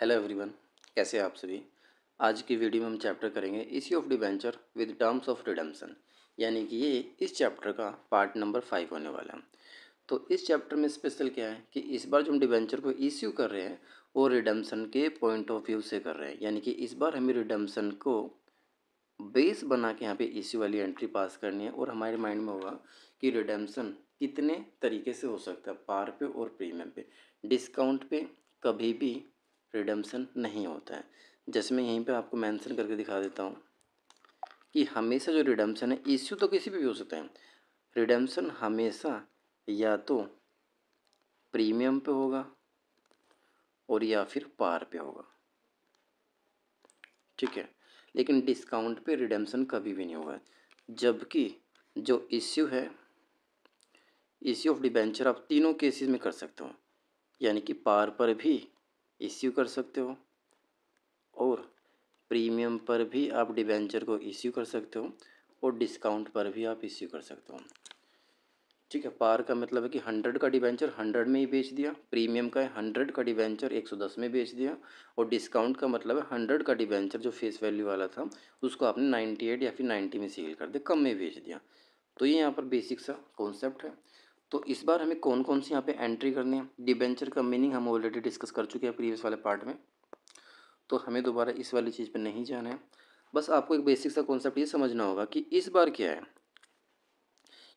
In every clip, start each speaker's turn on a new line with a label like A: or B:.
A: hello everyone कैसे हैं आप सभी आज की वीडियो में हम चैप्टर करेंगे इसी of debenture with terms of redemption यानी कि ये इस चैप्टर का पार्ट नंबर फाइव होने वाला है तो इस चैप्टर में स्पेशल क्या है कि इस बार जो हम डिबेंचर को इश्यू कर रहे हैं वो रिडम्सन के पॉइंट ऑफ व्यू से कर रहे हैं यानी कि इस बार हमें रिडम्सन को बेस बना के यहाँ पे इश्यू वाली एंट्री पास करनी है और हमारे माइंड में होगा कि रिडम्सन कितने तरीके से हो सकता है पार पे और प्रीमियम पे डिस्काउंट पे कभी भी रिडम्सन नहीं होता है जैसे मैं यहीं पे आपको मेंशन करके दिखा देता हूँ कि हमेशा जो रिडम्सन है इश्यू तो किसी पे भी हो सकता है रिडम्सन हमेशा या तो प्रीमियम पे होगा और या फिर पार पे होगा ठीक है लेकिन डिस्काउंट पे रिडम्सन कभी भी नहीं होगा जबकि जो इश्यू है इश्यू ऑफ डिबेंचर आप तीनों केसेस में कर सकते हो यानी कि पार पर भी इश्यू कर सकते हो और प्रीमियम पर भी आप डिबेंचर को इश्यू कर सकते हो और डिस्काउंट पर भी आप इश्यू कर सकते हो ठीक है पार का मतलब है कि हंड्रेड का डिवेंचर हंड्रेड में ही बेच दिया प्रीमियम का है हंड्रेड का डिवेंचर एक सौ दस में बेच दिया और डिस्काउंट का मतलब है हंड्रेड का डिवेंचर जो फेस वैल्यू वाला था उसको आपने नाइन्टी एट या फिर नाइन्टी में सेल कर दिया कम में बेच दिया तो ये यहाँ पर बेसिक सा कॉन्सेप्ट है तो इस बार हमें कौन कौन सी यहाँ पे एंट्री करनी है डिबेंचर का मीनिंग हम ऑलरेडी डिस्कस कर चुके हैं प्रीवियस वाले पार्ट में तो हमें दोबारा इस वाली चीज़ पे नहीं जाना है बस आपको एक बेसिक सा कॉन्सेप्ट ये समझना होगा कि इस बार क्या है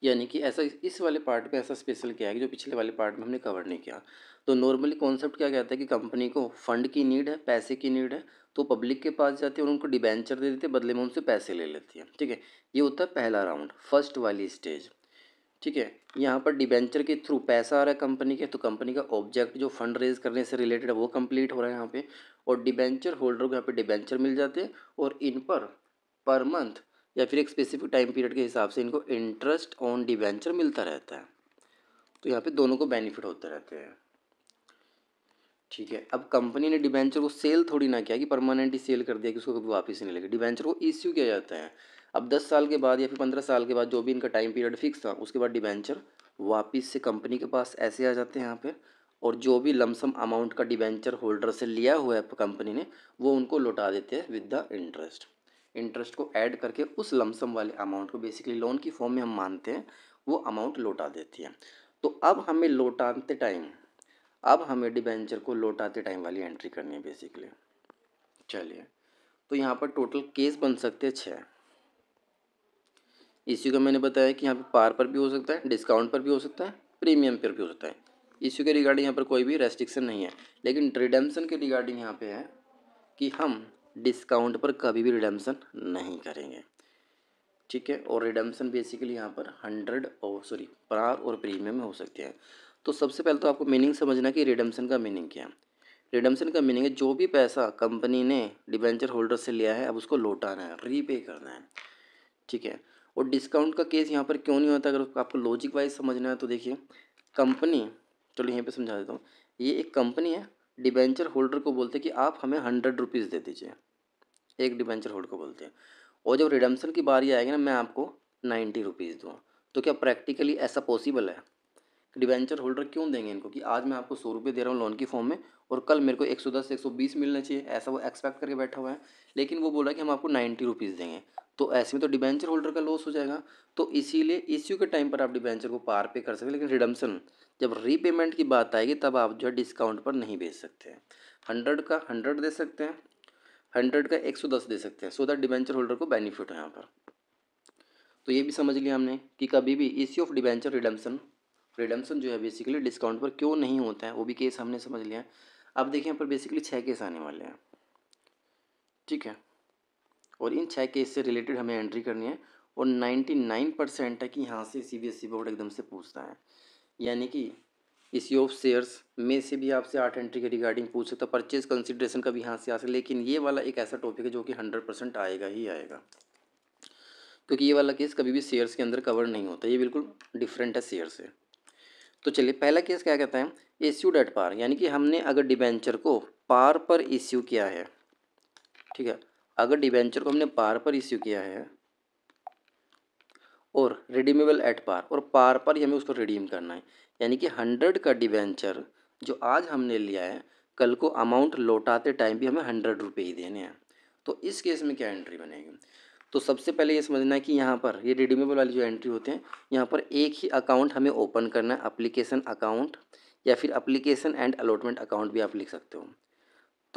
A: यानी कि ऐसा इस वाले पार्ट पे ऐसा स्पेशल क्या है कि जो पिछले वाले पार्ट में हमने कवर नहीं किया तो नॉर्मली कॉन्सेप्ट क्या कहता है कि कंपनी को फंड की नीड है पैसे की नीड है तो पब्लिक के पास जाती है और उनको डिबेंचर दे देते बदले में उनसे पैसे ले लेती है ठीक है ये होता है पहला राउंड फर्स्ट वाली स्टेज ठीक है यहाँ पर डिबेंचर के थ्रू पैसा आ रहा है कंपनी के तो कंपनी का ऑब्जेक्ट जो फंड रेज करने से रिलेटेड है वो कंप्लीट हो रहा है यहाँ पे और डिबेंचर होल्डर को यहाँ पे डिबेंचर मिल जाते हैं और इन पर पर मंथ या फिर एक स्पेसिफिक टाइम पीरियड के हिसाब से इनको इंटरेस्ट ऑन डिबेंचर मिलता रहता है तो यहाँ पर दोनों को बेनिफिट होते रहते हैं ठीक है अब कंपनी ने डिबेंचर को सेल थोड़ी ना किया कि परमानेंटली सेल कर दिया कि उसको कभी वापस नहीं लगे डिबेंचर को इश्यू किया जाता है अब दस साल के बाद या फिर पंद्रह साल के बाद जो भी इनका टाइम पीरियड फिक्स था उसके बाद डिबेंचर वापस से कंपनी के पास ऐसे आ जाते हैं यहाँ पे और जो भी लमसम अमाउंट का डिबेंचर होल्डर से लिया हुआ है कंपनी ने वो उनको लौटा देते हैं विद द इंटरेस्ट इंटरेस्ट को ऐड करके उस लमसम वाले अमाउंट को बेसिकली लोन की फॉर्म में हम मानते हैं वो अमाउंट लौटा देती है तो अब हमें लौटाते टाइम अब हमें डिबेंचर को लौटाते टाइम वाली एंट्री करनी है बेसिकली चलिए तो यहाँ पर टोटल केस बन सकते हैं छः इसी का मैंने बताया कि यहाँ पे पार पर भी हो सकता है डिस्काउंट पर भी हो सकता है प्रीमियम पर भी हो सकता है इसी के रिगार्डिंग यहाँ पर कोई भी रेस्ट्रिक्शन नहीं है लेकिन रिडेम्सन के रिगार्डिंग यहाँ पे है कि हम डिस्काउंट पर कभी भी रिडेम्सन नहीं करेंगे ठीक है और रिडेम्सन बेसिकली यहाँ पर हंड्रेड और सॉरी पार और प्रीमियम में हो सकते हैं तो सबसे पहले तो आपको मीनिंग समझना कि रिडेम्सन का मीनिंग क्या है रिडेम्सन का मीनिंग है जो भी पैसा कंपनी ने डिबेंचर होल्डर से लिया है अब उसको लौटाना है रीपे करना है ठीक है और डिस्काउंट का केस यहाँ पर क्यों नहीं होता अगर आपको लॉजिक वाइज समझना है तो देखिए कंपनी चलो यहीं पे समझा देता हूँ ये एक कंपनी है डिबेंचर होल्डर को बोलते हैं कि आप हमें हंड्रेड रुपीज़ दे दीजिए एक डिबेंचर होल्डर को बोलते हैं और जब रिडम्सन की बारी आएगी ना मैं आपको नाइन्टी रुपीज़ दूँ तो क्या प्रैक्टिकली ऐसा पॉसिबल है डिवेंचर होल्डर क्यों देंगे इनको कि आज मैं आपको सौ रुपये दे रहा हूँ लोन की फॉर्म में और कल मेरे को एक सौ दस एक सौ बीस मिलना चाहिए ऐसा वो एक्सपेक्ट करके बैठा हुआ है लेकिन वो बोला कि हम आपको नाइन्टी रुपीज़ देंगे तो ऐसे में तो डिबेंचर होल्डर का लॉस हो जाएगा तो इसीलिए इश्यू के टाइम पर आप डिबेंचर को पार पे कर सकते हैं लेकिन रिडम्सन जब रीपेमेंट की बात आएगी तब आप जो है डिस्काउंट पर नहीं भेज सकते हैं हंड्रेड का हंड्रेड दे सकते हैं हंड्रेड का एक सौ दस दे सकते हैं सो दैट डिबेंचर होल्डर को बेनिफिट है यहाँ पर तो ये भी समझ लिया हमने कि कभी भी issue of debenture redemption redemption जो है बेसिकली डिस्काउंट पर क्यों नहीं होता है वो भी केस हमने समझ लिया अब देखिए यहाँ पर बेसिकली छः केस आने वाले हैं ठीक है और इन छः केस से रिलेटेड हमें एंट्री करनी है और नाइन्टी नाइन परसेंट है कि यहाँ से C B S E board एकदम से पूछता है यानी कि इश्यू ऑफ शेयर्स में से भी आपसे आठ एंट्री के रिगार्डिंग पूछ सकता परचेज कंसिडरेशन का भी यहाँ से आ सकता लेकिन ये वाला एक ऐसा टॉपिक है जो कि हंड्रेड परसेंट आएगा ही आएगा क्योंकि ये वाला केस कभी भी शेयर्स के अंदर कवर नहीं होता ये बिल्कुल डिफरेंट है शेयर से तो चलिए पहला केस क्या कहते हैं इश्यूड डेट पार यानी कि हमने अगर डिबेंचर को पार पर इश्यू किया है ठीक है अगर डिबेंचर को हमने पार पर इश्यू किया है और रिडीमेबल एट पार और पार पर ही हमें उसको रिडीम करना है यानी कि हंड्रेड का डिबेंचर जो आज हमने लिया है कल को अमाउंट लौटाते टाइम भी हमें हंड्रेड रुपये ही देने हैं तो इस केस में क्या एंट्री बनेगी तो सबसे पहले ये समझना है कि यहाँ पर ये रिडीमेबल वाली जो एंट्री होते हैं यहाँ पर एक ही अकाउंट हमें ओपन करना है अप्लीकेशन अकाउंट या फिर अप्लीकेशन एंड अलॉटमेंट अकाउंट भी आप लिख सकते हो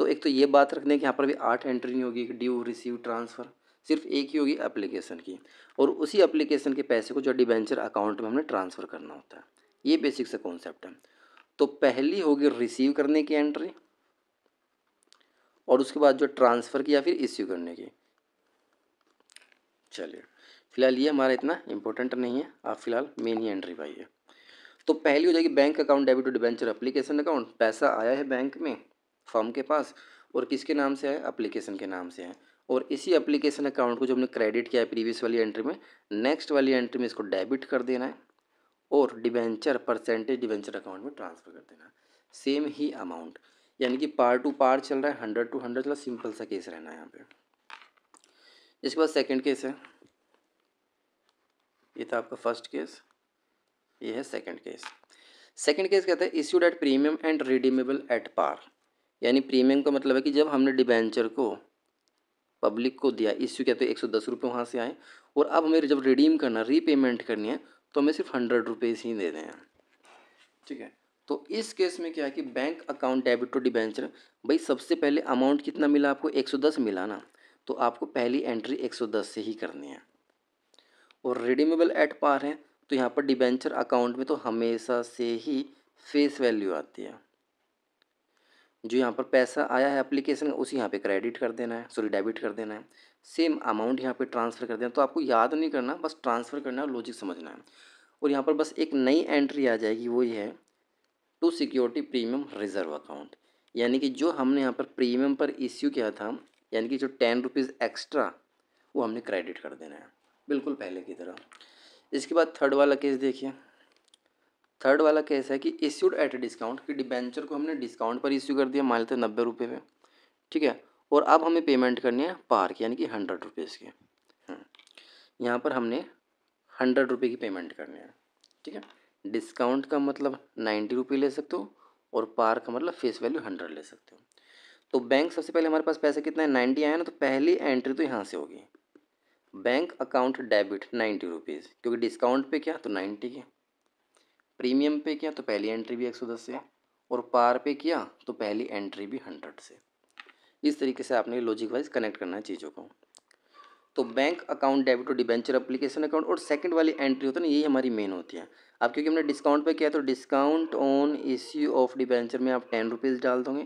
A: तो एक तो ये बात रख की कि यहाँ पर भी आठ एंट्री नहीं होगी ड्यू रिसीव ट्रांसफ़र सिर्फ एक ही होगी एप्लीकेशन की और उसी एप्लीकेशन के पैसे को जो डिबेंचर अकाउंट में हमने ट्रांसफ़र करना होता है ये बेसिक सा कॉन्सेप्ट है तो पहली होगी रिसीव करने की एंट्री और उसके बाद जो ट्रांसफ़र की या फिर इश्यू करने की चलिए फिलहाल ये हमारा इतना इंपॉर्टेंट नहीं है आप फिलहाल मेन ही एंट्री पाइए तो पहली हो जाएगी bank account debit to debenture application account पैसा आया है बैंक में फॉर्म के पास और किसके नाम से है अप्लीकेशन के नाम से है और इसी अप्लीकेशन अकाउंट को जो हमने क्रेडिट किया है प्रीवियस वाली एंट्री में नेक्स्ट वाली एंट्री में इसको डेबिट कर देना है और डिबेंचर परसेंटेज डिबेंचर अकाउंट में ट्रांसफ़र कर देना सेम ही अमाउंट यानी कि पार टू पार चल रहा है हंड्रेड टू हंड्रेड चला सिंपल सा केस रहना है यहाँ पे इसके बाद सेकंड केस है ये था आपका फर्स्ट केस ये है सेकंड केस सेकंड केस कहता है issued at premium and redeemable at par यानी प्रीमियम का मतलब है कि जब हमने डिबेंचर को पब्लिक को दिया इश्यू किया तो एक सौ दस रुपये वहाँ से आए और अब हमें जब रिडीम करना रीपेमेंट करनी है तो हमें सिर्फ हंड्रेड रुपीज़ ही देने हैं ठीक है तो इस केस में क्या है कि bank account debit to debenture भाई सबसे पहले अमाउंट कितना मिला आपको एक सौ दस मिला ना तो आपको पहली एंट्री एक सौ दस से ही करनी है और रिडीमेबल एट पार है तो यहाँ पर डिबेंचर अकाउंट में तो हमेशा से ही फेस वैल्यू आती है जो यहाँ पर पैसा आया है का उसी यहाँ पे क्रेडिट कर देना है सॉरी डेबिट कर देना है सेम अमाउंट यहाँ पे ट्रांसफ़र कर देना तो आपको याद नहीं करना बस ट्रांसफ़र करना और लॉजिक समझना है और यहाँ पर बस एक नई एंट्री आ जाएगी वो ये है to security premium reserve account यानी कि जो हमने यहाँ पर प्रीमियम पर इश्यू किया था यानी कि जो टेन रुपीज़ एक्स्ट्रा वो हमने क्रेडिट कर देना है बिल्कुल पहले की तरह इसके बाद थर्ड वाला केस देखिए थर्ड वाला केस है कि इश्यूड एट डिस्काउंट कि डिबेंचर को हमने डिस्काउंट पर इश्यू कर दिया मान लेते नब्बे रुपये में ठीक है और अब हमें पेमेंट करनी है पार की यानी कि हंड्रेड रुपीज़ की हम्म, यहाँ पर हमने हंड्रेड रुपये की पेमेंट करनी है ठीक है डिस्काउंट का मतलब नाइन्टी रुपये ले सकते हो और पार का मतलब फेस वैल्यू हंड्रेड ले सकते हो तो बैंक सबसे पहले हमारे पास पैसा कितना है नाइन्टी आया ना तो पहली एंट्री तो यहाँ से होगी bank account debit ninety rupees क्योंकि डिस्काउंट पे क्या तो नाइन्टी की प्रीमियम पे किया तो पहली एंट्री भी एक सौ दस से और पार पे किया तो पहली एंट्री भी हंड्रेड से इस तरीके से आपने लॉजिक वाइज कनेक्ट करना है चीज़ों को तो बैंक अकाउंट डेबिट और डिबेंचर अप्लीकेशन अकाउंट और सेकंड वाली एंट्री होती है ना यही हमारी मेन होती है अब क्योंकि हमने डिस्काउंट पे किया तो discount on issue of debenture में आप टेन रुपीज़ डाल दोगे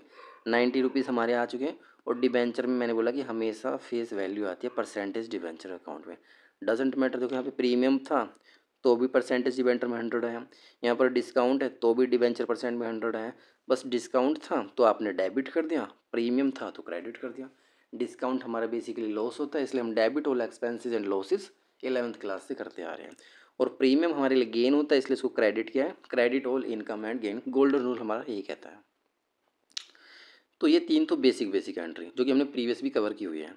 A: नाइन्टी रुपीज़ हमारे आ चुके हैं और डिबेंचर में मैंने बोला कि हमेशा फेस वैल्यू आती है परसेंटेज डिबेंचर अकाउंट में डजेंट मैटर देखो यहाँ पे प्रीमियम था तो भी परसेंटेज डिवेंटर में हंड्रेड है यहाँ पर डिस्काउंट है तो भी डिवेंचर परसेंट में हंड्रेड है बस डिस्काउंट था तो आपने डेबिट कर दिया प्रीमियम था तो क्रेडिट कर दिया डिस्काउंट हमारा बेसिकली लॉस होता है इसलिए हम debit all expenses and losses eleventh class से करते आ रहे हैं और प्रीमियम हमारे लिए गेन होता है इसलिए इसको क्रेडिट किया है credit all income and gain golden rule हमारा यही कहता है तो ये तीन तो बेसिक बेसिक एंट्री जो कि हमने प्रीवियस भी कवर की हुई है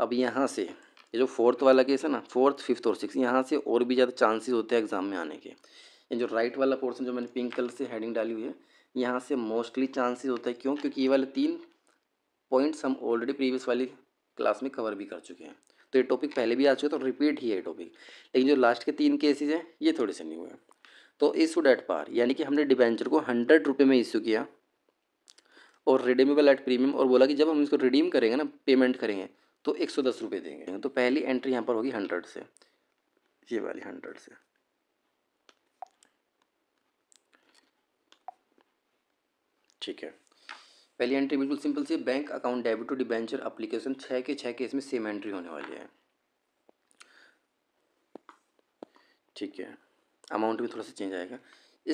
A: अब यहाँ से ये जो फोर्थ वाला केस है ना फोर्थ फिफ्थ और सिक्स यहाँ से और भी ज़्यादा चांसेस होते हैं एग्जाम में आने के ये जो राइट वाला पोर्सन जो मैंने पिंक कलर से हेडिंग डाली हुई है यहाँ से मोस्टली चांसेस होता है क्यों क्योंकि ये वाले तीन पॉइंट्स हम ऑलरेडी प्रीवियस वाली क्लास में कवर भी कर चुके हैं तो ये टॉपिक पहले भी आ चुके हैं तो रिपीट ही है टॉपिक लेकिन जो लास्ट के तीन केसेज हैं ये थोड़े से नहीं हुए तो इशू डेट पार यानी कि हमने डिबेंचर को हंड्रेड रुपये में इशू किया और रिडीमेबल एट प्रीमियम और बोला कि जब हम इसको रिडीम करेंगे ना पेमेंट करेंगे तो एक सौ दस रुपये देंगे तो पहली एंट्री यहाँ पर होगी हंड्रेड से ये वाली हंड्रेड से ठीक है पहली एंट्री बिल्कुल सिंपल सी bank account debit to debenture application छः के छः के इसमें सेम एंट्री होने वाली है ठीक है अमाउंट भी थोड़ा सा चेंज आएगा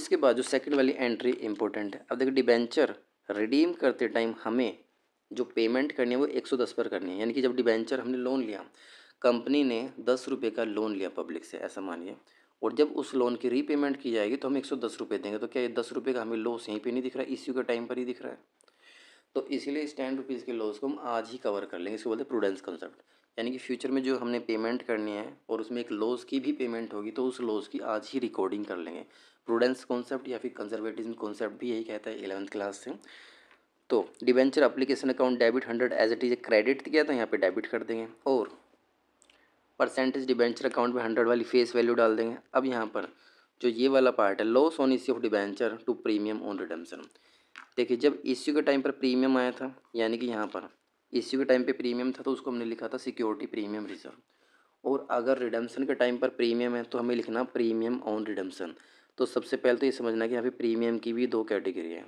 A: इसके बाद जो सेकंड वाली एंट्री इंपॉर्टेंट है अब देखिए डिबेंचर रिडीम करते टाइम हमें जो पेमेंट करनी है वो एक सौ दस पर करनी है यानी कि जब डिबेंचर हमने लोन लिया कंपनी ने दस रुपये का लोन लिया पब्लिक से ऐसा मानिए और जब उस लोन की रीपेमेंट की जाएगी तो हम एक सौ दस रुपये देंगे तो क्या ये दस रुपये का हमें लॉस यहीं पे नहीं दिख रहा है इसी के टाइम पर ही दिख रहा है तो इसीलिए इस टेन रुपीज़ के लॉस को हम आज ही कवर कर लेंगे इसको बोलते हैं प्रूडेंस कंसेप्ट यानी कि फ्यूचर में जो हमने पेमेंट करनी है और उसमें एक लॉस की भी पेमेंट होगी तो उस लॉस की आज ही रिकॉर्डिंग कर लेंगे प्रूडेंस कॉन्सेप्ट या फिर कंजर्वेटिज्म कॉन्सेप्ट भी यही कहता है एलेवंथ क्लास से तो debenture application account debit hundred as it is credit किया तो यहाँ पे डेबिट कर देंगे और परसेंटेज डिवेंचर अकाउंट में हंड्रेड वाली फेस वैल्यू डाल देंगे अब यहाँ पर जो ये वाला पार्ट है loss on issue of debenture to premium on redemption देखिए जब इश्यू के टाइम पर प्रीमियम आया था यानी कि यहाँ पर इश्यू के टाइम पे प्रीमियम था तो उसको हमने लिखा था सिक्योरिटी प्रीमियम रिजर्व और अगर रिडम्सन के टाइम पर प्रीमियम है तो हमें लिखना प्रीमियम ऑन रिडम्सन तो सबसे पहले तो ये समझना कि यहाँ पे प्रीमियम की भी दो कैटेगरी है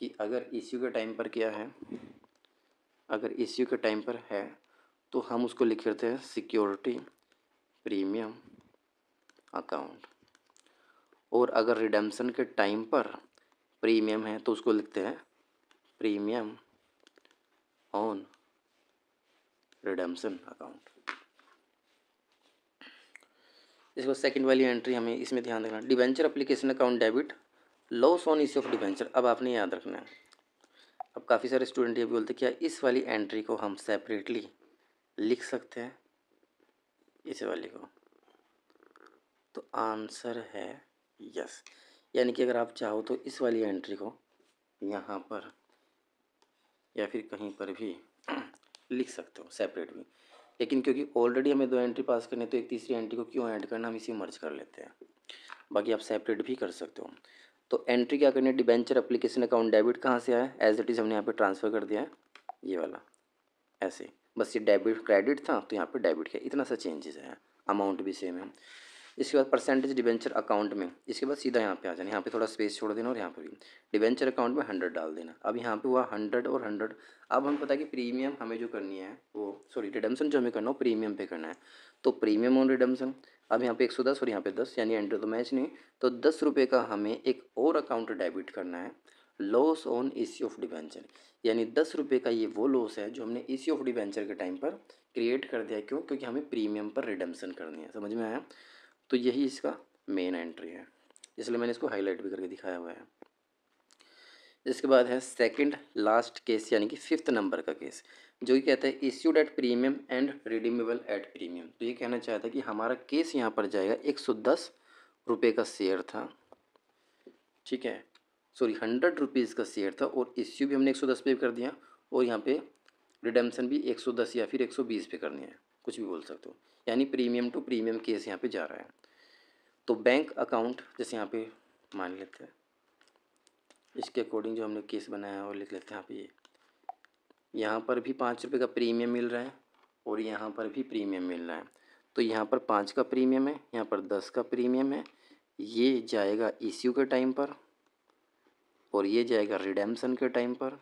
A: कि अगर इश्यू के टाइम पर क्या है अगर इश्यू के टाइम पर है तो हम उसको लिख लेते हैं सिक्योरिटी प्रीमियम अकाउंट और अगर रिडम्सन के टाइम पर प्रीमियम है तो उसको लिखते हैं प्रीमियम ऑन रिडम्सन अकाउंट इसको सेकंड वाली एंट्री हमें इसमें ध्यान देना debenture application account debit loss on issue of debenture अब आपने याद रखना है अब काफ़ी सारे स्टूडेंट ये भी बोलते हैं क्या इस वाली एंट्री को हम सेपरेटली लिख सकते हैं इस वाली को तो आंसर है यस यानी कि अगर आप चाहो तो इस वाली एंट्री को यहाँ पर या फिर कहीं पर भी लिख सकते हो सेपरेट भी लेकिन क्योंकि ऑलरेडी हमें दो एंट्री पास करनी है तो एक तीसरी एंट्री को क्यों ऐड करना हम इसी मर्ज कर लेते हैं बाकी आप सेपरेट भी कर सकते हो तो एंट्री क्या करनी है डिबेंचर अप्लीकेशन अकाउंट डेबिट कहाँ से आया एज इट इज़ हमने यहाँ पे ट्रांसफ़र कर दिया है ये वाला ऐसे बस ये डेबिट क्रेडिट था तो यहाँ पे डेबिट किया इतना सा चेंजेस है अमाउंट भी सेम है इसके बाद परसेंटेज डिबेंचर अकाउंट में इसके बाद सीधा यहाँ पे आ जाना यहाँ पे थोड़ा स्पेस छोड़ देना और यहाँ पे भी डिबेंचर अकाउंट में हंड्रेड डाल देना अब यहाँ पे हुआ हंड्रेड और हंड्रेड अब हमें पता है कि प्रीमियम हमें जो करनी है वो सॉरी रिडम्सन जो हमें करना हो प्रीमियम पे करना है तो प्रीमियम ऑन रिडम्सन अब यहाँ पे एक सौ दस और यहाँ पे दस यानी एंटर तो मैच नहीं तो दस रुपये का हमें एक और अकाउंट डेबिट करना है loss on issue of debenture यानी दस रुपये का ये वो लॉस है जो हमने सी ऑफ डिवेंचर के टाइम पर क्रिएट कर दिया क्यों क्योंकि हमें प्रीमियम पर रिडम्सन करनी है समझ में आया तो यही इसका मेन एंट्री है इसलिए मैंने इसको हाईलाइट भी करके दिखाया हुआ है इसके बाद है सेकंड लास्ट केस यानी कि फिफ्थ नंबर का केस जो कि कहता है issued at premium and redeemable at premium तो ये कहना चाहता है कि हमारा केस यहाँ पर जाएगा एक सौ दस रुपये का शेयर था ठीक है सॉरी हंड्रेड रुपीज़ का शेयर था और इश्यू भी हमने एक सौ दस पे कर दिया और यहाँ पे रिडेम्सन भी एक सौ दस या फिर एक सौ बीस पे करनी है कुछ भी बोल सकते हो यानी प्रीमियम टू प्रीमियम केस यहाँ पे जा रहा है तो बैंक अकाउंट जैसे यहाँ पे मान लेते हैं इसके अकॉर्डिंग जो हमने केस बनाया है वो लिख लेते हैं यहाँ पे ये यहाँ पर भी पाँच रुपये का प्रीमियम मिल रहा है और यहाँ पर भी प्रीमियम मिल रहा है तो यहाँ पर पाँच का प्रीमियम है यहाँ पर दस का प्रीमियम है ये जाएगा इश्यू के टाइम पर और ये जाएगा रिडेम्सन के टाइम पर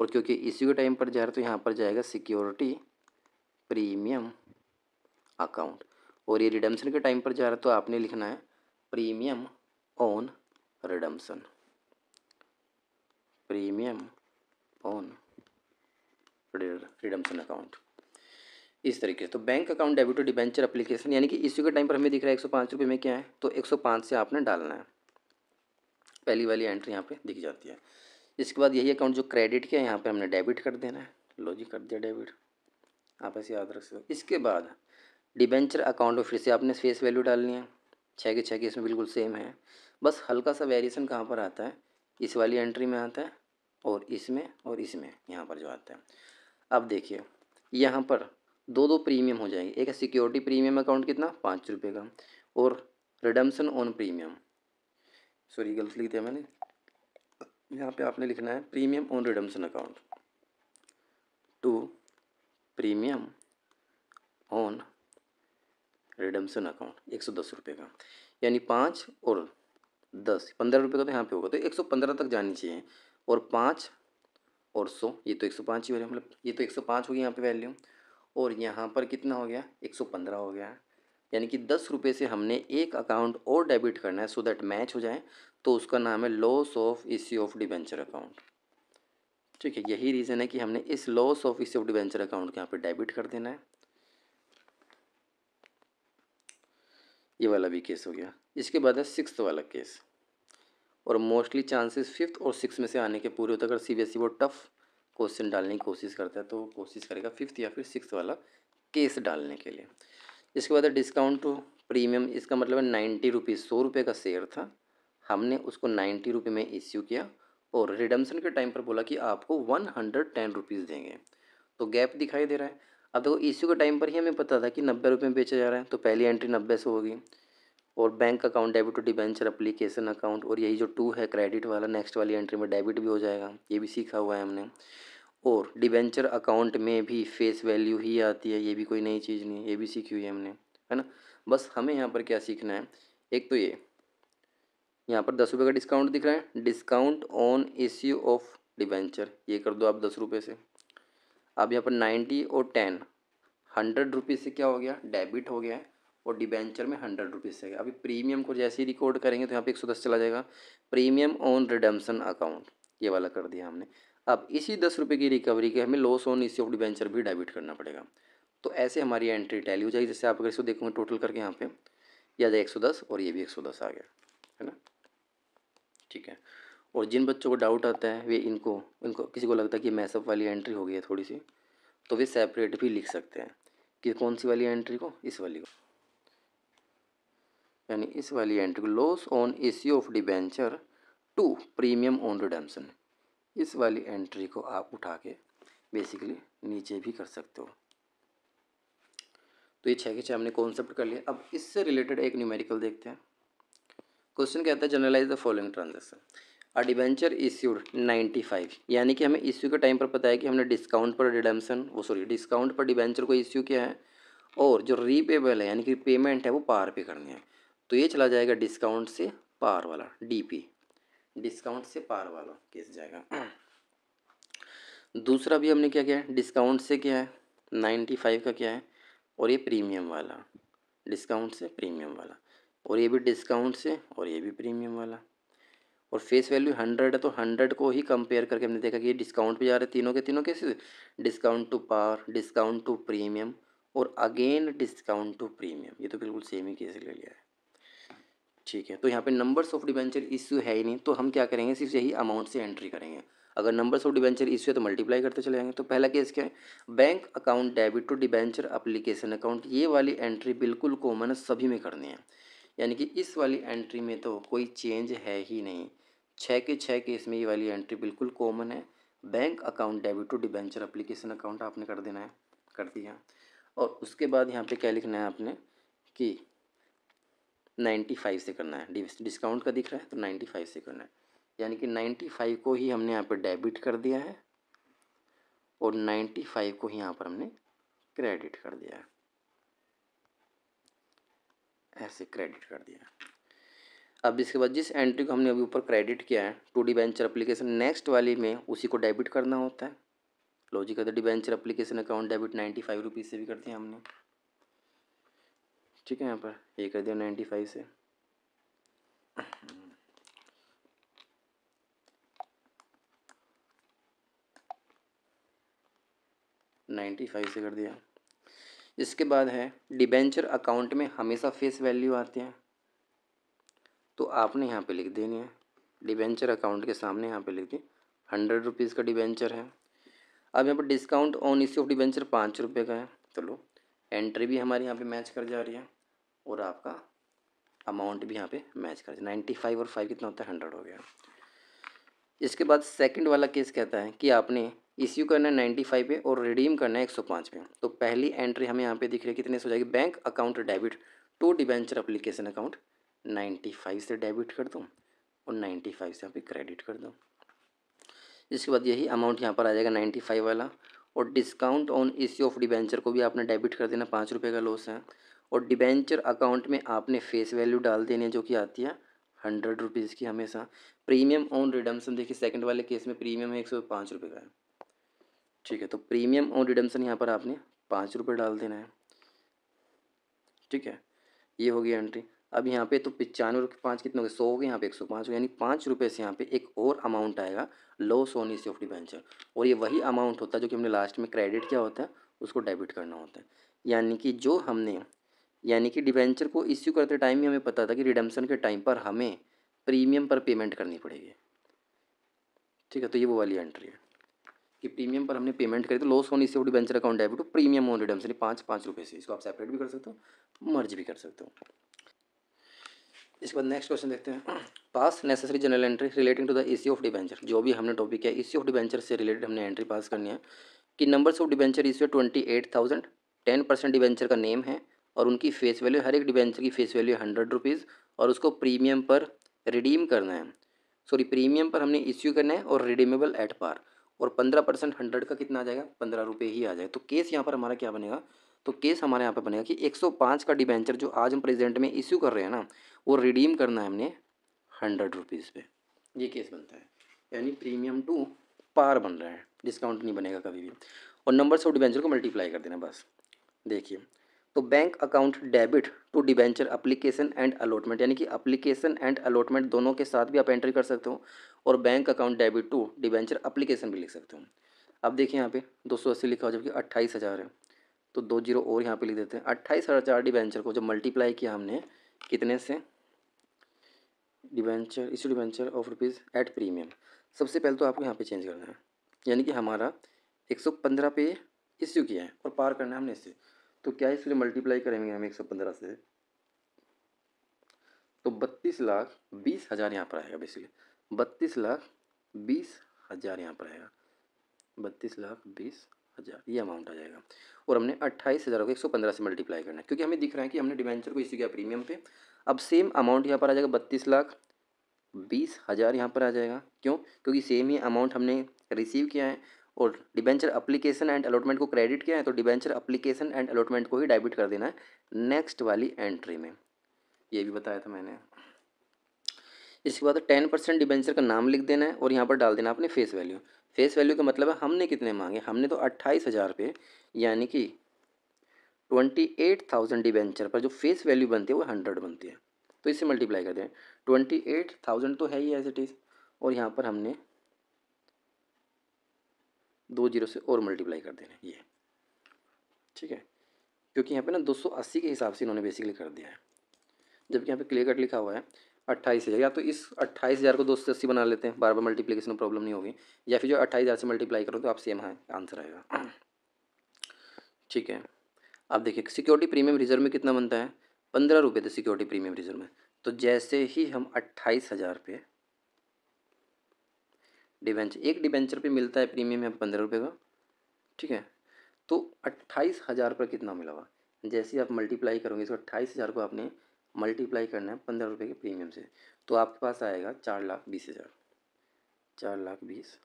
A: और क्योंकि इश्यू के टाइम पर जा रहा तो यहाँ पर जाएगा सिक्योरिटी प्रीमियम अकाउंट और ये रिडेम्सन के टाइम पर जा रहा तो आपने लिखना है premium on redemption premium on redemption account इस तरीके से तो bank account debit to debenture application यानी कि इसी के टाइम पर हमें दिख रहा है एक सौ पाँच रुपये में क्या है तो एक सौ पाँच से आपने डालना है पहली वाली एंट्री यहाँ पे दिख जाती है इसके बाद यही अकाउंट जो क्रेडिट किया यहाँ पे हमने डेबिट कर देना है लो जी कर दिया डेबिट आप ऐसे याद रख सकते हो इसके बाद डिबेंचर अकाउंट और फिर से आपने फेस वैल्यू डालनी है छः के छः के इसमें बिल्कुल सेम है बस हल्का सा वेरिएशन कहाँ पर आता है इस वाली एंट्री में आता है और इसमें और इसमें यहाँ पर जो आता है अब देखिए यहाँ पर दो दो प्रीमियम हो जाएंगे एक सिक्योरिटी प्रीमियम अकाउंट कितना पाँच रुपये का और रिडम्सन ऑन प्रीमियम सॉरी गलत लिख दिया मैंने यहाँ पे आपने लिखना है premium on redemption account to premium on redemption account एक सौ दस रुपये का यानी पाँच और दस पंद्रह रुपये का तो यहाँ पे होगा तो एक सौ पंद्रह तक जानी चाहिए और पाँच और सो ये तो एक सौ पाँच ही हो रहा मतलब ये तो एक सौ पाँच हो गया यहाँ पे वैल्यू और यहाँ पर कितना हो गया एक सौ पंद्रह हो गया यानी कि दस रुपये से हमने एक अकाउंट और डेबिट करना है सो दैट मैच हो जाए तो उसका नाम है loss of issue of debenture account ठीक है यही रीज़न है कि हमने इस loss of issue of debenture account के यहाँ पर डेबिट कर देना है ये वाला भी केस हो गया इसके बाद है सिक्स वाला केस और मोस्टली चांसेस फिफ्थ और सिक्स में से आने के पूरे होते अगर सी बी एस ई वो टफ़ क्वेश्चन डालने की कोशिश करता है तो कोशिश करेगा फिफ्थ या फिर सिक्स वाला केस डालने के लिए इसके बाद डिस्काउंट प्रीमियम इसका मतलब है नाइन्टी रुपीज़ सौ रुपये का शेयर था हमने उसको नाइन्टी रुपये में इश्यू किया और रिडम्सन के टाइम पर बोला कि आपको वन हंड्रेड टेन रुपीज़ देंगे तो गैप दिखाई दे रहा है अब देखो इश्यू के टाइम पर ही हमें पता था कि नब्बे रुपये में बेचा जा रहा है तो पहली एंट्री नब्बे से होगी और bank account debit to debenture application account और यही जो टू है क्रेडिट वाला नेक्स्ट वाली एंट्री में डेबिट भी हो जाएगा ये भी सीखा हुआ है हमने और डिबेंचर अकाउंट में भी फेस वैल्यू ही आती है ये भी कोई नई चीज़ नहीं है ये भी सीखी हुई है हमने है ना बस हमें यहाँ पर क्या सीखना है एक तो ये यहाँ पर दस रुपये का डिस्काउंट दिख रहा है discount on issue of debenture ये कर दो आप दस रुपये से अब यहाँ पर नाइन्टी और टेन हंड्रेड रुपीज़ से क्या हो गया डेबिट हो गया है और डिबेंचर में हंड्रेड रुपीज़ है अभी प्रीमियम को जैसे ही रिकॉर्ड करेंगे तो यहाँ पे एक सौ दस चला जाएगा प्रीमियम ऑन रिडम्सन अकाउंट ये वाला कर दिया हमने अब इसी दस रुपये की रिकवरी के हमें loss on issue of debenture भी डेबिट करना पड़ेगा तो ऐसे हमारी एंट्री टैली हो जाएगी जैसे आप अगर इसको देखोगे टोटल करके यहाँ पे यह आ जाए एक सौ दस और ये भी एक सौ दस आ गया है ना ठीक है और जिन बच्चों को डाउट आता है वे इनको इनको किसी को लगता है कि मैसअप वाली एंट्री हो गई है थोड़ी सी तो वे सेपरेट भी लिख सकते हैं कि कौन सी वाली एंट्री को इस वाली को यानी इस वाली एंट्री को loss on issue of debenture to premium on redemption इस वाली एंट्री को आप उठा के बेसिकली नीचे भी कर सकते हो तो ये छः के छः हमने कॉन्सेप्ट कर लिया अब इससे रिलेटेड एक न्यूमेरिकल देखते हैं क्वेश्चन कहता है journalise the following transaction a debenture issued ninety five यानी कि हमें इश्यू के टाइम पर पता है कि हमने डिस्काउंट पर रिडेम्पशन वो सॉरी डिस्काउंट पर डिबेंचर को इश्यू किया है और जो रीपेबल है यानी कि पेमेंट है वो पार पे करनी है तो ये चला जाएगा डिस्काउंट से पार वाला डीपी डिस्काउंट से पार वाला केस जाएगा दूसरा भी हमने क्या किया है डिस्काउंट से क्या है नाइन्टी फाइव का क्या है और ये प्रीमियम वाला डिस्काउंट से प्रीमियम वाला और ये भी डिस्काउंट से और ये भी प्रीमियम वाला और फेस वैल्यू हंड्रेड है तो हंड्रेड को ही कंपेयर करके हमने देखा कि ये डिस्काउंट पे जा रहे तीनों के तीनों cases discount to par discount to premium और अगेन डिस्काउंट टू प्रीमियम ये तो बिल्कुल सेम ही केस ले लिया है ठीक है तो यहाँ पे नंबर्स ऑफ डिवेंचर इश्यू है ही नहीं तो हम क्या करेंगे सिर्फ यही अमाउंट से एंट्री करेंगे अगर नंबर्स ऑफ डिबेंचर इश्यू है तो मल्टीप्लाई करते चले जाएंगे तो पहला केस क्या है bank account debit to debenture application account ये वाली एंट्री बिल्कुल कॉमन है सभी में करनी है यानी कि इस वाली एंट्री में तो कोई चेंज है ही नहीं छः के छः केस में ये वाली एंट्री बिल्कुल कॉमन है bank account debit to debenture application account आपने कर देना है कर दिया और उसके बाद यहाँ पे क्या लिखना है आपने कि नाइन्टी फाइव से करना है डिस्काउंट का दिख रहा है तो नाइन्टी फाइव से करना है यानी कि नाइन्टी फाइव को ही हमने यहाँ पर डेबिट कर दिया है और नाइन्टी फाइव को ही यहाँ पर हमने क्रेडिट कर दिया है ऐसे क्रेडिट कर दिया अब इसके बाद जिस एंट्री को हमने अभी ऊपर क्रेडिट किया है टू डिबेंचर अप्लीकेशन नेक्स्ट वाली में उसी को डेबिट करना होता है लॉजिक तो debenture application account debit ninety five rupees से भी करते हैं हमने ठीक है यहाँ पर ये कर दिया नाइन्टी फाइव से नाइन्टी फाइव से कर दिया इसके बाद है डिबेंचर अकाउंट में हमेशा फेस वैल्यू आती है तो आपने यहाँ पे लिख देनी है डिबेंचर अकाउंट के सामने यहाँ पे लिख दी हंड्रेड रुपीज़ का डिबेंचर है अब यहाँ पर discount on issue of debenture पाँच रुपये का है चलो तो एंट्री भी हमारी यहाँ पे मैच कर जा रही है और आपका अमाउंट भी यहाँ पे मैच कर जा नाइन्टी फाइव और फाइव कितना होता है हंड्रेड हो गया इसके बाद सेकंड वाला केस कहता है कि आपने इश्यू करना है नाइन्टी फाइव पे और रिडीम करना है एक सौ पाँच पे तो पहली एंट्री हमें यहाँ पे दिख रही है कितने से हो जाएगी bank account debit to debenture application account ninety five से डेबिट कर दो और नाइन्टी फाइव से यहाँ पे क्रेडिट कर दो इसके बाद यही अमाउंट यहाँ पर आ जाएगा नाइन्टी फाइव वाला और discount on issue of debenture को भी आपने डेबिट कर देना पाँच रुपये का लॉस है और डिबेंचर अकाउंट में आपने फेस वैल्यू डाल देनी है जो कि आती है हंड्रेड रुपीज़ की हमेशा प्रीमियम ऑन रिडम्सन देखिए सेकंड वाले केस में प्रीमियम है एक सौ पाँच रुपये का है ठीक है तो प्रीमियम ऑन रिडम्सन यहाँ पर आपने पाँच रुपये डाल देना है ठीक है ये होगी एंट्री अब यहाँ पे तो पचानवे रुपये पाँच कितने हो गए सौ हो गए यहाँ पे एक सौ पाँच हो यानी पाँच रुपये से यहाँ पे एक और अमाउंट आएगा लो सोनी सेफ डिवेंचर और ये वही अमाउंट होता है जो कि हमने लास्ट में क्रेडिट क्या होता है उसको डेबिट करना होता है यानी कि जो हमने यानी कि डिवेंचर को इश्यू करते टाइम ही हमें पता था कि रिडम्सन के टाइम पर हमें प्रीमियम पर पेमेंट करनी पड़ेगी ठीक है तो ये वो वाली एंट्री है कि प्रीमियम पर हमने पेमेंट करी तो loss on issue debenture account debit to premium on redemption पाँच पाँच रुपये से इसको आप सेपरेट भी कर सकते हो मर्ज भी कर सकते हो इसके बाद नेक्स्ट क्वेश्चन देखते हैं pass necessary journal entry relating to the issue of debenture जो भी हमने टॉपिक है इश्यू ऑफ डिबेंचर से रिलेटेड हमने एंट्री पास करनी है कि numbers of debenture issue twenty eight thousand ten percent debenture का नेम है और उनकी फेस वैल्यू हर एक डिबेंचर की फेस वैल्यू हंड्रेड रुपीज़ और उसको प्रीमियम पर रिडीम करना है सॉरी प्रीमियम पर हमने इश्यू करना है और रिडीमेबल एट पार और पंद्रह परसेंट हंड्रेड का कितना आ जाएगा पंद्रह रुपये ही आ जाएगा तो केस यहाँ पर हमारा क्या बनेगा तो केस हमारे यहाँ पे बनेगा कि 105 का डिबेंचर जो आज हम प्रेजेंट में इश्यू कर रहे हैं ना वो रिडीम करना है हमने हंड्रेड रुपीज़ पे ये केस बनता है यानी प्रीमियम टू पार बन रहा है डिस्काउंट नहीं बनेगा कभी भी और नंबर ऑफ डिबेंचर को मल्टीप्लाई कर देना बस देखिए तो bank account debit to debenture application and allotment यानी कि अप्लीकेशन एंड अलॉटमेंट दोनों के साथ भी आप एंट्री कर सकते हो और bank account debit to debenture application भी लिख सकते हो अब देखिए यहाँ पे दो सौ अस्सी लिखा हो जबकि अट्ठाईस हज़ार है तो दो जीरो और यहाँ पे लिख देते हैं अट्ठाईस हज़ार चार डिवेंचर को जब मल्टीप्लाई किया हमने कितने से डिवेंचर इस debenture of rupees at premium सबसे पहले तो आपको यहाँ पे चेंज करना है यानी कि हमारा एक सौ पंद्रह पे इश्यू किया है और पार करना है हमने इसे तो क्या इसलिए मल्टीप्लाई करेंगे हम एक सौ पंद्रह से तो बत्तीस लाख बीस हज़ार यहाँ पर आएगा बेसिकली बत्तीस लाख बीस हज़ार यहाँ पर आएगा बत्तीस लाख बीस हज़ार ये अमाउंट आ जाएगा और हमने अट्ठाईस हज़ार को एक सौ पंद्रह से मल्टीप्लाई करना है क्योंकि हमें दिख रहा है कि हमने डिवेंचर को इश्यू किया प्रीमियम पे अब सेम अमाउंट यहाँ पर आ जाएगा बत्तीस लाख बीस हज़ार यहाँ पर आ जाएगा क्यों क्योंकि सेम ही अमाउंट हमने रिसीव किया है और डिबेंचर अप्लीकेशन एंड अलॉटमेंट को क्रेडिट किया है तो डिबेंचर अप्लीकेशन एंड अलॉटमेंट को ही डेबिट कर देना है नेक्स्ट वाली एंट्री में ये भी बताया था मैंने इसके बाद टेन परसेंट डिबेंचर का नाम लिख देना है और यहाँ पर डाल देना अपने फेस वैल्यू फेस वैल्यू का मतलब है हमने कितने मांगे हमने तो अट्ठाईस हज़ार रुपये यानी कि ट्वेंटी एट थाउजेंड डिवेंचर पर जो फेस वैल्यू बनती है वो हंड्रेड बनती है तो इससे मल्टीप्लाई कर दें ट्वेंटी एट थाउजेंड तो है ही एज इट इज़ और यहाँ पर हमने दो जीरो से और मल्टीप्लाई कर देना ये ठीक है क्योंकि यहाँ पे ना अस्सी के हिसाब से इन्होंने बेसिकली कर दिया है जबकि यहाँ पे क्लियर कट लिखा हुआ है अट्ठाईस हज़ार या तो इस अट्ठाईस हज़ार को दो सौ अस्सी बना लेते हैं बार बार मल्टीप्लीकेशन में प्रॉब्लम नहीं होगी या फिर जो अट्ठाईस हज़ार से मल्टीप्लाई करो तो आप सेम है आंसर आएगा ठीक है आप देखिए सिक्योरिटी प्रीमियम रिजर्व में कितना बनता है पंद्रह रुपये थे सिक्योरिटी प्रीमियम रिजर्व में तो जैसे ही हम अट्ठाईस हज़ार पे डिबेंचर एक डिबेंचर पे मिलता है प्रीमियम यहाँ पंद्रह रुपये का ठीक है तो अट्ठाईस हज़ार पर कितना मिला हुआ जैसे आप मल्टीप्लाई करोगे इसको तो अट्ठाईस हज़ार को आपने मल्टीप्लाई करना है पंद्रह रुपये के प्रीमियम से तो आपके पास आएगा चार लाख बीस हज़ार चार लाख बीस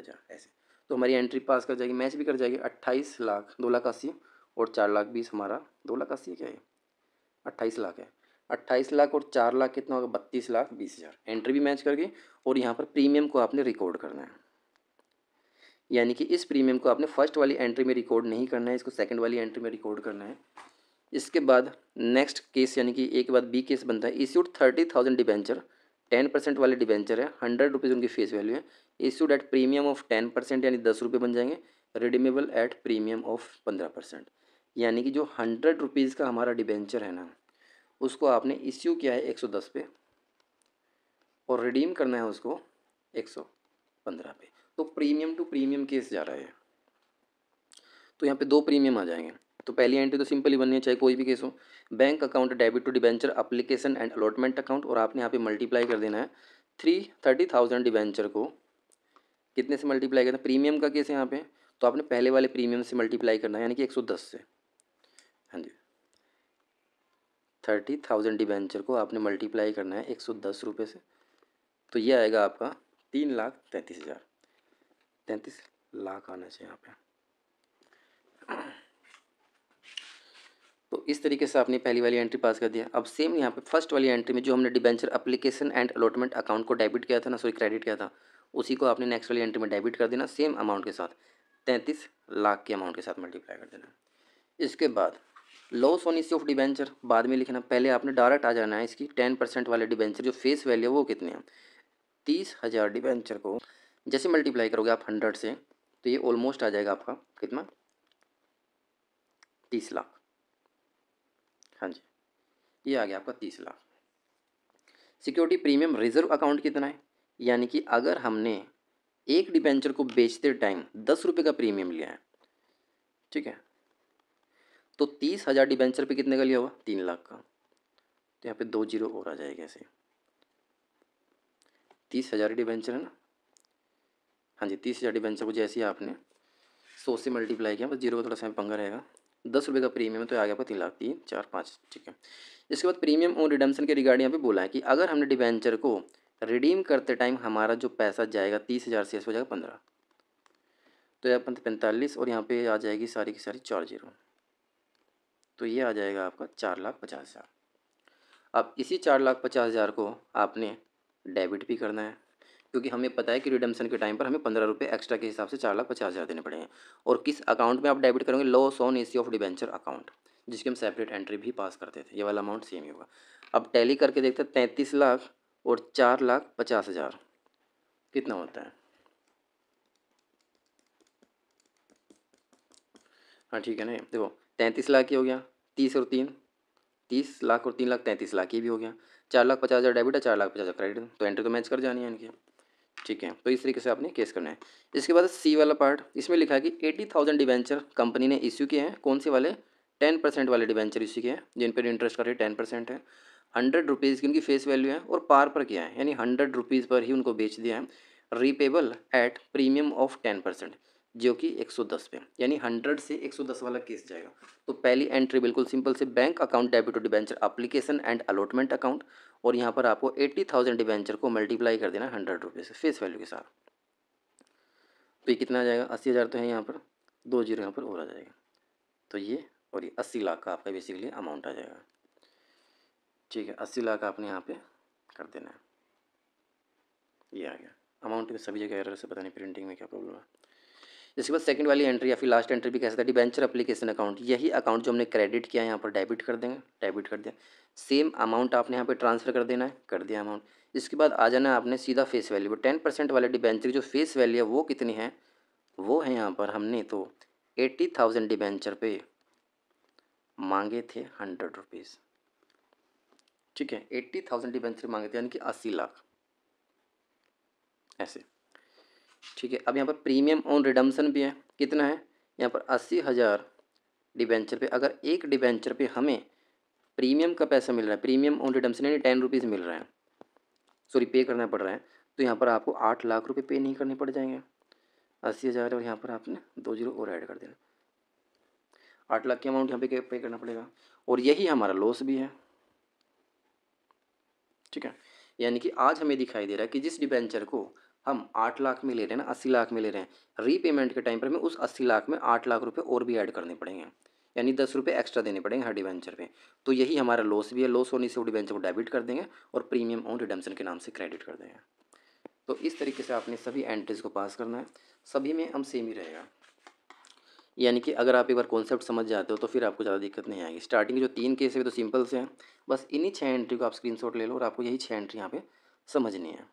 A: हज़ार ऐसे तो हमारी एंट्री पास कर जाएगी मैच भी कर जाएगी अट्ठाईस लाख दो लाख अस्सी और चार लाख बीस हमारा दो लाख अस्सी क्या है अट्ठाईस लाख है अट्ठाईस लाख और चार लाख कितना होगा बत्तीस लाख बीस हज़ार एंट्री भी मैच करके और यहाँ पर प्रीमियम को आपने रिकॉर्ड करना है यानी कि इस प्रीमियम को आपने फर्स्ट वाली एंट्री में रिकॉर्ड नहीं करना है इसको सेकंड वाली एंट्री में रिकॉर्ड करना है इसके बाद नेक्स्ट केस यानी कि ए के बाद बी केस बनता है issued thirty thousand debenture ten percent वाले डिबेंचर है हंड्रेड रुपीज़ उनकी फेस वैल्यू है issued at premium of ten percent यानी दस रुपये बन जाएंगे रिडीमेबल एट प्रीमियम ऑफ पंद्रह परसेंट यानी कि जो हंड्रेड रुपीज़ का हमारा डिबेंचर है ना उसको आपने इश्यू किया है एक सौ दस पे और रिडीम करना है उसको एक सौ पंद्रह पे तो प्रीमियम टू प्रीमियम केस जा रहा है तो यहाँ पे दो प्रीमियम आ जाएंगे तो पहली एंट्री तो सिंपल ही बननी है चाहे कोई भी केस हो bank account debit to debenture application and allotment account और आपने यहाँ पे मल्टीप्लाई कर देना है थ्री थर्टी थाउजेंड डिबेंचर को कितने से मल्टीप्लाई करना प्रीमियम का केस है यहाँ पे तो आपने पहले वाले प्रीमियम से मल्टीप्लाई करना है यानी कि एक सौ दस से हाँ जी थर्टी थाउजेंड डिबेंचर को आपने मल्टीप्लाई करना है एक सौ दस रुपये से तो ये आएगा आपका तीन लाख तैंतीस हज़ार तैंतीस लाख आना चाहिए यहाँ पे तो इस तरीके से आपने पहली वाली एंट्री पास कर दिया अब सेम यहाँ पे फर्स्ट वाली एंट्री में जो हमने debenture application and allotment account को डेबिट किया था ना सॉरी क्रेडिट किया था उसी को आपने नेक्स्ट वाली एंट्री में डेबिट कर देना सेम अमाउंट के साथ तैंतीस लाख के अमाउंट के साथ मल्टीप्लाई कर देना इसके बाद loss on issue of debenture बाद में लिखना पहले आपने डायरेक्ट आ जाना है इसकी टेन परसेंट वाले डिबेंचर जो फेस वैल्यू है वो कितने हैं तीस हज़ार डिबेंचर को जैसे मल्टीप्लाई करोगे आप हंड्रेड से तो ये ऑलमोस्ट आ जाएगा आपका कितना तीस लाख हाँ जी ये आ गया आपका तीस lakh security premium reserve account कितना है यानी कि अगर हमने एक डिबेंचर को बेचते टाइम दस रुपये का प्रीमियम लिया है ठीक है तो तीस हज़ार डिबेंचर पे कितने का लिया हुआ तीन लाख का तो यहाँ पे दो जीरो और आ जाएगा ऐसे तीस हज़ार डिबेंचर है ना हाँ जी तीस हज़ार डिबेंचर को जैसे ही आपने सौ से मल्टीप्लाई किया बस जीरो का थोड़ा सा पंगा रहेगा दस रुपये का प्रीमियम तो आ गया आपका तीन लाख तीन चार पाँच ठीक है इसके बाद प्रीमियम और रिडम्सन के रिगार्डिंग यहाँ पे बोला है कि अगर हमने डिवेंचर को रिडीम करते टाइम हमारा जो पैसा जाएगा तीस हज़ार से हो जाएगा पंद्रह तो यहाँ पैंतालीस और यहाँ पे आ जाएगी सारी की सारी चार जीरो तो ये आ जाएगा आपका चार लाख पचास हज़ार अब इसी चार लाख पचास हज़ार को आपने डेबिट भी करना है क्योंकि हमें पता है कि रिडम्सन के टाइम पर हमें पंद्रह रुपये एक्स्ट्रा के हिसाब से चार लाख पचास हज़ार देने पड़ेंगे और किस अकाउंट में आप डेबिट करेंगे loss on issue of debenture account जिसकी हम सेपरेट एंट्री भी पास करते थे ये वाला अमाउंट सेम ही होगा अब टैली करके देखते हैं तैंतीस लाख और चार लाख पचास हज़ार कितना होता है हाँ ठीक है ना देखो तैंतीस लाख ही हो गया तीस और तीन तीस लाख और तीन लाख तैंतीस लाख ही भी हो गया चार लाख पचास हज़ार डेबिट है चार लाख पचास हज़ार क्रेडिट तो एंट्री तो मैच कर जानी है इनकी ठीक है तो इस तरीके से आपने केस करना है इसके बाद सी वाला पार्ट इसमें लिखा है कि एटी थाउजेंड डिवेंचर कंपनी ने इश्यू किए हैं कौन से वाले टेन परसेंट वाले डिवेंचर इश्यू किए हैं जिन पर इंटरेस्ट का रेट टेन परसेंट है हंड्रेड रुपीज़ की उनकी फेस वैल्यू है और पार पर किया है यानी हंड्रेड रुपीज़ पर ही उनको बेच दिया है repayable at premium of ten percent जो कि दस पे यानी हंड्रेड से दस वाला केस जाएगा तो पहली एंट्री बिल्कुल सिंपल से bank account debit to debenture application and allotment account और यहाँ पर आपको एट्टी थाउजेंड डिवेंचर को मल्टीप्लाई कर देना हंड्रेड रुपीज़ फेस वैल्यू के साथ तो ये कितना आ जाएगा अस्सी हज़ार तो है यहाँ पर दो जीरो यहाँ पर और आ जाएगा तो ये और ये अस्सी लाख का आपका बेसिकली अमाउंट आ जाएगा ठीक है अस्सी लाख आपने यहाँ पर कर देना है ये आ गया अमाउंट में सभी जगह एरर से पता नहीं प्रिंटिंग में क्या प्रॉब्लम है इसके बाद सेकंड वाली एंट्री या फिर लास्ट एंट्री भी कह सकते हैं डिबेंचर अप्लीकेशन अकाउंट यही अकाउंट जो हमने क्रेडिट किया है यहाँ पर डेबिट कर देंगे डेबिट कर दिया सेम अमाउंट आपने यहाँ पर ट्रांसफर कर देना है कर दिया अमाउंट इसके बाद आ जाना है आपने सीधा फेस वैल्यू पर टेन परसेंट वाले डिबेंचर जो फेस वैल्यू है वो कितनी है वो है यहाँ पर हमने तो एट्टी थाउजेंड डिबेंचर पे मांगे थे हंड्रेड रुपीज़ ठीक है एट्टी थाउजेंड डिबेंचर मांगे थे यानी कि अस्सी लाख ऐसे ठीक है अब यहाँ पर प्रीमियम ऑन रिडम्सन भी है कितना है यहाँ पर अस्सी हज़ार डिबेंचर पे अगर एक डिबेंचर पे हमें प्रीमियम का पैसा मिल रहा है प्रीमियम ऑन रिडम्सन यानी टेन रुपीज़ मिल रहे हैं सॉरी पे करना पड़ रहा है तो यहाँ पर आपको आठ लाख रुपये पे नहीं करने पड़ जाएंगे अस्सी हज़ार और यहाँ पर आपने दो जीरो और ऐड कर देना आठ लाख के अमाउंट यहाँ पे पे करना पड़ेगा
B: और यही हमारा
A: लॉस भी है ठीक है यानी कि आज हमें दिखाई दे रहा है कि जिस डिबेंचर को हम आठ लाख में ले रहे हैं ना अस्सी लाख में ले रहे हैं रीपेमेंट के टाइम पर हमें उस अस्सी लाख में आठ लाख रुपये और भी ऐड करने पड़ेंगे यानी दस रुपये एक्स्ट्रा देने पड़ेंगे हर डिवेंचर पे तो यही हमारा लॉस भी है लॉस होने से वो डिवेंचर को डेबिट कर देंगे और प्रीमियम ऑन रिडम्सन के नाम से क्रेडिट कर देंगे तो इस तरीके से आपने सभी एंट्रीज को पास करना है सभी में हम सेम ही रहेगा यानी कि अगर आप एक बार कॉन्सेप्ट समझ जाते हो तो फिर आपको ज़्यादा दिक्कत नहीं आएगी स्टार्टिंग जो तीन केस है तो सिंपल से हैं बस इन्हीं छः एंट्री को आप स्क्रीनशॉट ले लो और आपको यही छः एंट्री यहाँ पे समझनी है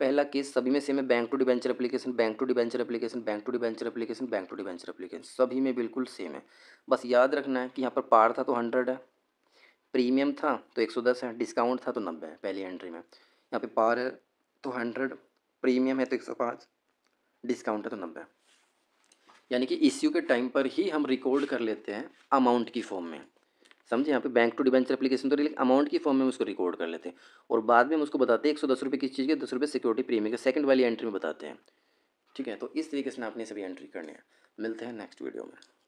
A: पहला केस सभी में सेम है bank to debenture application bank to debenture application bank to debenture application bank to debenture application सभी में बिल्कुल सेम है बस याद रखना है कि यहाँ पर पार था तो हंड्रेड है प्रीमियम था तो एक सौ दस है डिस्काउंट था तो नब्बे है पहली एंट्री में यहाँ पे पार है तो हंड्रेड प्रीमियम है तो एक सौ पाँच डिस्काउंट है तो नब्बे यानी कि इश्यू के टाइम पर ही हम रिकॉर्ड कर लेते हैं अमाउंट की फॉर्म में समझे यहाँ पे बैंक टू डिबेंचर एप्लीकेशन तो लेकिन अमाउंट की फॉर्म में उसको रिकॉर्ड कर लेते हैं और बाद में हम उसको बताते हैं एक सौ दस रुपये किस चीज़ के दस रुपये सिक्योरिटी प्रीमियम के सेकंड वाली एंट्री में बताते हैं ठीक है तो इस तरीके से आपने सभी एंट्री करनी है मिलते हैं नेक्स्ट वीडियो में